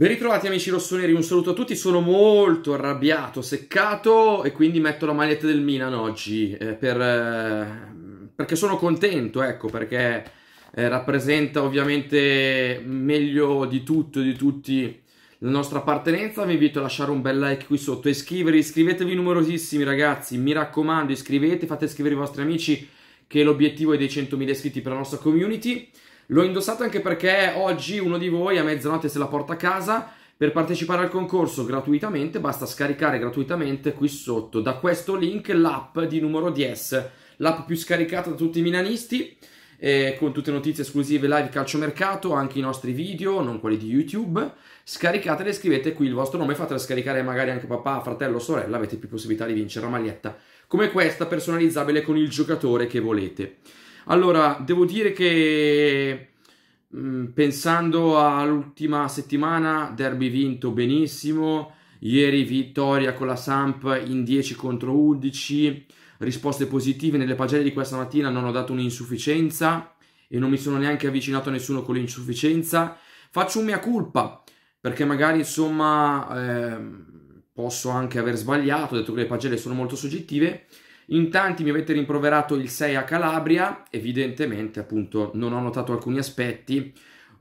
Ben ritrovati amici rossoneri, un saluto a tutti, sono molto arrabbiato, seccato e quindi metto la maglietta del Milan oggi eh, per, eh, perché sono contento, ecco, perché eh, rappresenta ovviamente meglio di tutto e di tutti la nostra appartenenza, vi invito a lasciare un bel like qui sotto iscrivervi, iscrivetevi numerosissimi ragazzi, mi raccomando iscrivetevi, fate iscrivere i vostri amici che l'obiettivo è dei 100.000 iscritti per la nostra community. L'ho indossato anche perché oggi uno di voi a mezzanotte se la porta a casa. Per partecipare al concorso gratuitamente basta scaricare gratuitamente qui sotto da questo link l'app di numero 10, l'app più scaricata da tutti i milanisti, eh, con tutte le notizie esclusive live calciomercato, anche i nostri video, non quelli di YouTube. Scaricatele e scrivete qui il vostro nome, fatela scaricare magari anche papà, fratello, sorella, avete più possibilità di vincere la maglietta come questa personalizzabile con il giocatore che volete. Allora, devo dire che mm, pensando all'ultima settimana, derby vinto benissimo, ieri vittoria con la Samp in 10 contro 11, risposte positive nelle pagelle di questa mattina non ho dato un'insufficienza e non mi sono neanche avvicinato a nessuno con l'insufficienza. Faccio un mea culpa perché magari insomma eh, posso anche aver sbagliato, detto che le pagelle sono molto soggettive in tanti mi avete rimproverato il 6 a Calabria, evidentemente appunto non ho notato alcuni aspetti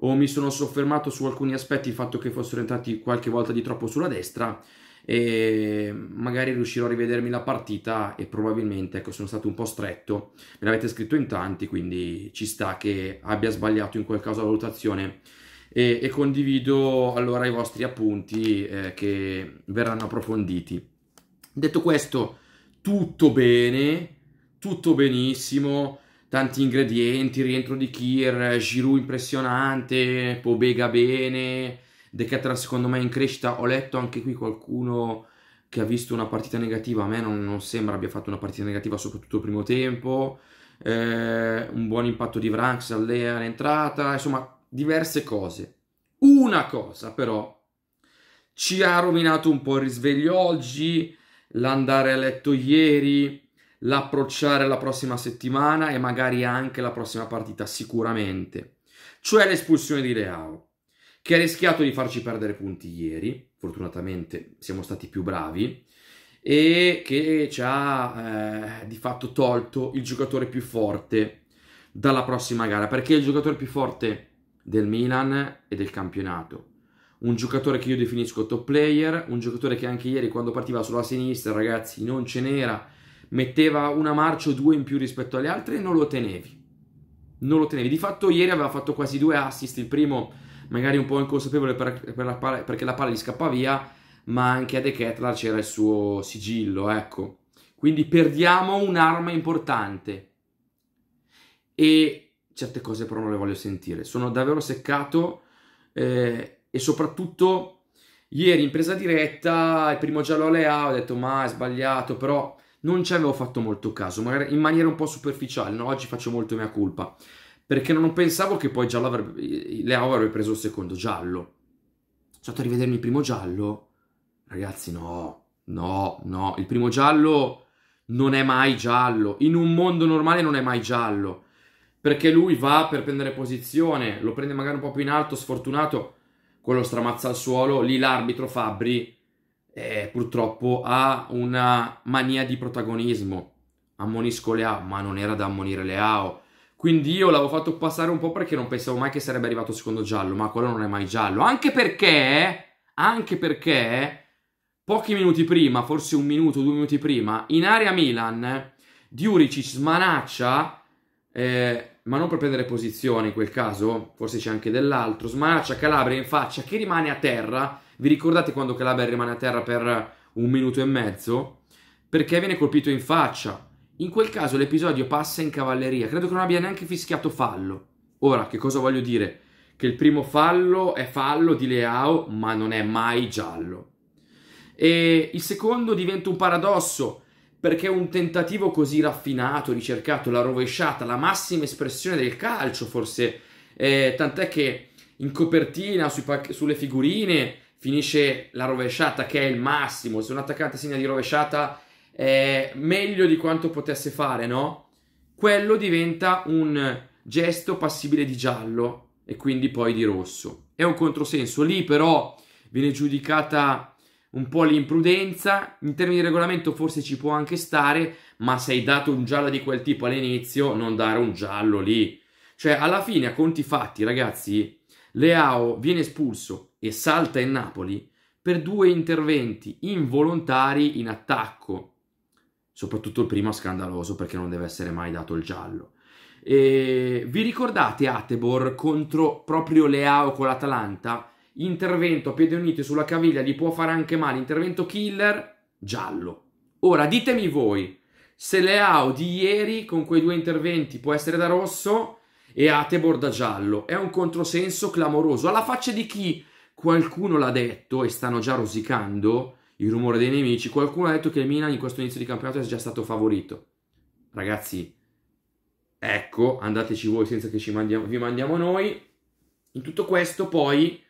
o mi sono soffermato su alcuni aspetti, il fatto che fossero entrati qualche volta di troppo sulla destra e magari riuscirò a rivedermi la partita e probabilmente ecco, sono stato un po' stretto, me l'avete scritto in tanti quindi ci sta che abbia sbagliato in quel caso la valutazione e, e condivido allora i vostri appunti eh, che verranno approfonditi. Detto questo tutto bene, tutto benissimo, tanti ingredienti, rientro di Kier, Giroud impressionante, Pobega bene, Decathlon secondo me in crescita, ho letto anche qui qualcuno che ha visto una partita negativa, a me non, non sembra abbia fatto una partita negativa soprattutto il primo tempo, eh, un buon impatto di Vranks all'entrata, insomma diverse cose. Una cosa però ci ha rovinato un po' il risveglio oggi, l'andare a letto ieri, l'approcciare la prossima settimana e magari anche la prossima partita, sicuramente. Cioè l'espulsione di Leao, che ha rischiato di farci perdere punti ieri, fortunatamente siamo stati più bravi, e che ci ha eh, di fatto tolto il giocatore più forte dalla prossima gara, perché è il giocatore più forte del Milan e del campionato un giocatore che io definisco top player, un giocatore che anche ieri quando partiva sulla sinistra, ragazzi, non ce n'era, metteva una marcia o due in più rispetto alle altre e non lo tenevi. Non lo tenevi. Di fatto ieri aveva fatto quasi due assist, il primo magari un po' inconsapevole per, per la palla, perché la palla gli scappa via, ma anche a De Kettler c'era il suo sigillo, ecco. Quindi perdiamo un'arma importante. E certe cose però non le voglio sentire. Sono davvero seccato. Eh, e soprattutto ieri in presa diretta il primo giallo a Lea ho detto ma è sbagliato, però non ci avevo fatto molto caso, magari in maniera un po' superficiale, no? oggi faccio molto mia colpa, perché non pensavo che poi giallo avrebbe, Lea avrebbe preso il secondo giallo. Sono andato a rivedermi il primo giallo, ragazzi no, no, no, il primo giallo non è mai giallo, in un mondo normale non è mai giallo perché lui va per prendere posizione, lo prende magari un po' più in alto, sfortunato, quello stramazza al suolo, lì l'arbitro Fabri eh, purtroppo ha una mania di protagonismo. Ammonisco Leao, ma non era da ammonire Leao. Quindi io l'avevo fatto passare un po' perché non pensavo mai che sarebbe arrivato secondo giallo, ma quello non è mai giallo. Anche perché, anche perché, pochi minuti prima, forse un minuto, due minuti prima, in area Milan, Diuricic smanaccia eh, ma non per prendere posizione in quel caso, forse c'è anche dell'altro, smanaccia Calabria in faccia che rimane a terra, vi ricordate quando Calabria rimane a terra per un minuto e mezzo? Perché viene colpito in faccia, in quel caso l'episodio passa in cavalleria, credo che non abbia neanche fischiato fallo. Ora, che cosa voglio dire? Che il primo fallo è fallo di Leao, ma non è mai giallo. E il secondo diventa un paradosso, perché un tentativo così raffinato, ricercato, la rovesciata, la massima espressione del calcio forse, eh, tant'è che in copertina, pac- sulle figurine, finisce la rovesciata che è il massimo, se un attaccante segna di rovesciata eh, meglio di quanto potesse fare, no? Quello diventa un gesto passibile di giallo e quindi poi di rosso. È un controsenso, lì però viene giudicata un po' l'imprudenza, in termini di regolamento forse ci può anche stare, ma se hai dato un giallo di quel tipo all'inizio, non dare un giallo lì. Cioè, alla fine, a conti fatti, ragazzi, Leao viene espulso e salta in Napoli per due interventi involontari in attacco. Soprattutto il primo è scandaloso perché non deve essere mai dato il giallo. E vi ricordate Atebor contro proprio Leao con l'Atalanta? intervento a piede unito sulla caviglia gli può fare anche male, intervento killer, giallo. Ora ditemi voi se Leao di ieri con quei due interventi può essere da rosso e Atebor da giallo. È un controsenso clamoroso. Alla faccia di chi qualcuno l'ha detto e stanno già rosicando il rumore dei nemici, qualcuno ha detto che il Milan in questo inizio di campionato è già stato favorito. Ragazzi, ecco, andateci voi senza che ci mandiamo, vi mandiamo noi. In tutto questo poi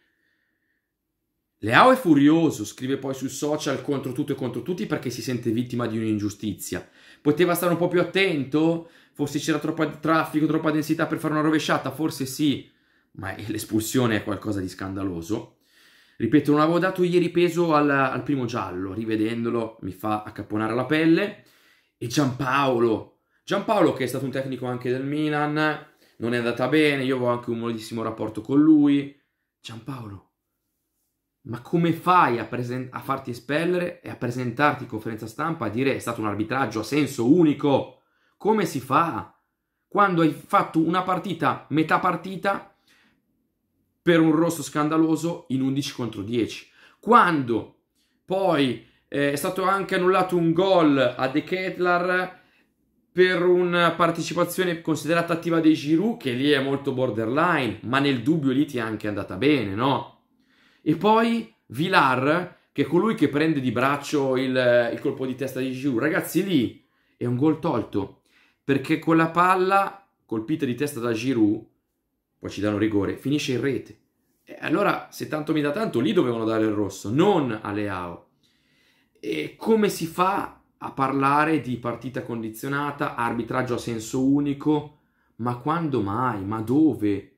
Leao è furioso, scrive poi sui social contro tutto e contro tutti perché si sente vittima di un'ingiustizia. Poteva stare un po' più attento? Forse c'era troppo traffico, troppa densità per fare una rovesciata? Forse sì, ma l'espulsione è qualcosa di scandaloso. Ripeto, non avevo dato ieri peso al, al primo giallo, rivedendolo mi fa accapponare la pelle. E Giampaolo, Giampaolo che è stato un tecnico anche del Milan, non è andata bene, io avevo anche un molissimo rapporto con lui. Giampaolo, ma come fai a, presen- a farti espellere e a presentarti in conferenza stampa a dire è stato un arbitraggio a senso unico? Come si fa? Quando hai fatto una partita, metà partita, per un rosso scandaloso in 11 contro 10. Quando poi eh, è stato anche annullato un gol a De Ketlar per una partecipazione considerata attiva dei Giroud, che lì è molto borderline, ma nel dubbio lì ti è anche andata bene, no? E poi Vilar, che è colui che prende di braccio il, il colpo di testa di Giroud. Ragazzi, lì è un gol tolto, perché con la palla colpita di testa da Giroud, poi ci danno rigore, finisce in rete. E allora, se tanto mi dà tanto, lì dovevano dare il rosso, non a Leao. E come si fa a parlare di partita condizionata, arbitraggio a senso unico? Ma quando mai? Ma dove?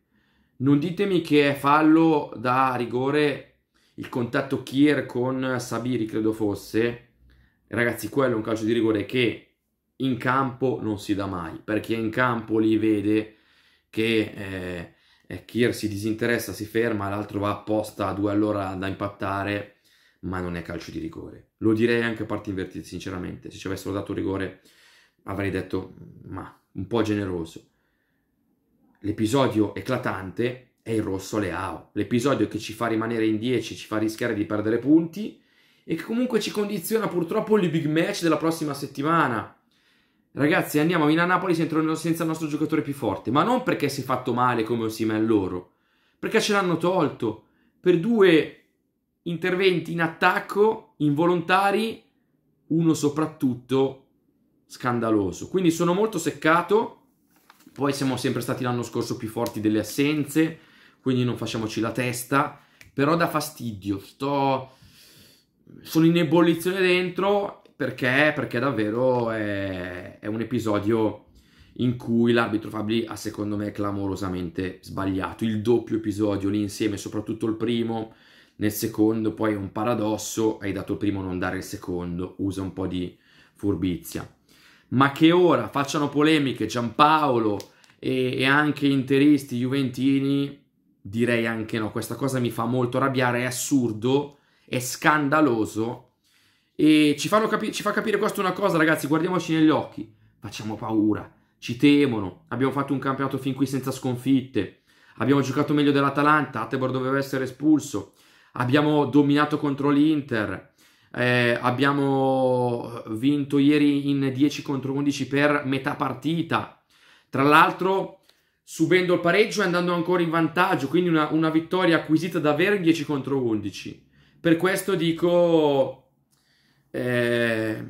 Non ditemi che è fallo da rigore il contatto Kier con Sabiri, credo fosse. Ragazzi, quello è un calcio di rigore che in campo non si dà mai, perché in campo lì vede che eh, eh Kier si disinteressa, si ferma, l'altro va apposta a due all'ora da impattare, ma non è calcio di rigore. Lo direi anche a parte invertita, sinceramente. Se ci avessero dato rigore avrei detto, ma un po' generoso l'episodio eclatante è il rosso Leao, l'episodio che ci fa rimanere in 10, ci fa rischiare di perdere punti e che comunque ci condiziona purtroppo il big match della prossima settimana. Ragazzi, andiamo in a Napoli senza il nostro giocatore più forte, ma non perché si è fatto male come a loro, perché ce l'hanno tolto per due interventi in attacco involontari, uno soprattutto scandaloso. Quindi sono molto seccato poi siamo sempre stati l'anno scorso più forti delle assenze, quindi non facciamoci la testa, però da fastidio, sto... sono in ebollizione dentro perché, perché davvero è, è un episodio in cui l'arbitro Fabri ha secondo me clamorosamente sbagliato. Il doppio episodio l'insieme, soprattutto il primo, nel secondo poi è un paradosso, hai dato il primo non dare il secondo, usa un po' di furbizia. Ma che ora facciano polemiche Giampaolo, e, e anche interisti, juventini, direi anche no, questa cosa mi fa molto arrabbiare, è assurdo, è scandaloso e ci, capi- ci fa capire questo una cosa ragazzi, guardiamoci negli occhi, facciamo paura, ci temono, abbiamo fatto un campionato fin qui senza sconfitte, abbiamo giocato meglio dell'Atalanta, Atebor doveva essere espulso, abbiamo dominato contro l'Inter, eh, abbiamo vinto ieri in 10 contro 11 per metà partita, tra l'altro, subendo il pareggio e andando ancora in vantaggio, quindi una, una vittoria acquisita davvero in 10 contro 11. Per questo dico... Eh,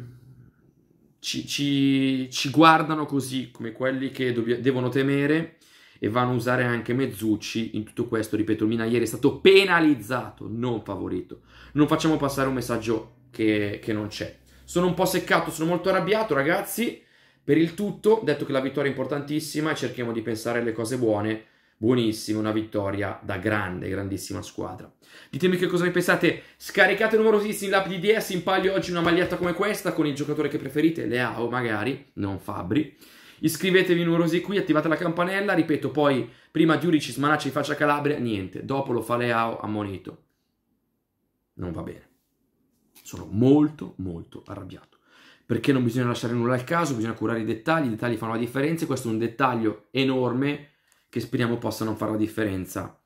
ci, ci, ci, guardano così come quelli che dobb- devono temere e vanno a usare anche Mezzucci in tutto questo. Ripeto, il Milan ieri è stato penalizzato, non favorito. Non facciamo passare un messaggio che, che non c'è. Sono un po' seccato, sono molto arrabbiato, ragazzi. Per il tutto, detto che la vittoria è importantissima e cerchiamo di pensare alle cose buone, buonissima, una vittoria da grande, grandissima squadra. Ditemi che cosa ne pensate, scaricate numerosissimi l'app di DS, impagli oggi una maglietta come questa con il giocatore che preferite, Leao magari, non Fabri. Iscrivetevi numerosi qui, attivate la campanella, ripeto poi prima Diurici smanaccia in faccia Calabria, niente, dopo lo fa Leao ammonito. Non va bene. Sono molto molto arrabbiato perché non bisogna lasciare nulla al caso, bisogna curare i dettagli, i dettagli fanno la differenza e questo è un dettaglio enorme che speriamo possa non fare la differenza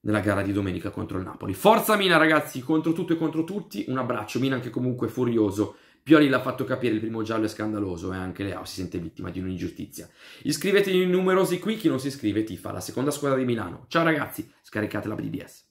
nella gara di domenica contro il Napoli. Forza Mina ragazzi, contro tutto e contro tutti, un abbraccio, Mina anche comunque furioso, Pioli l'ha fatto capire, il primo giallo è scandaloso e eh, anche Leao si sente vittima di un'ingiustizia. Iscrivetevi numerosi qui, chi non si iscrive ti fa la seconda squadra di Milano. Ciao ragazzi, scaricate la BDS.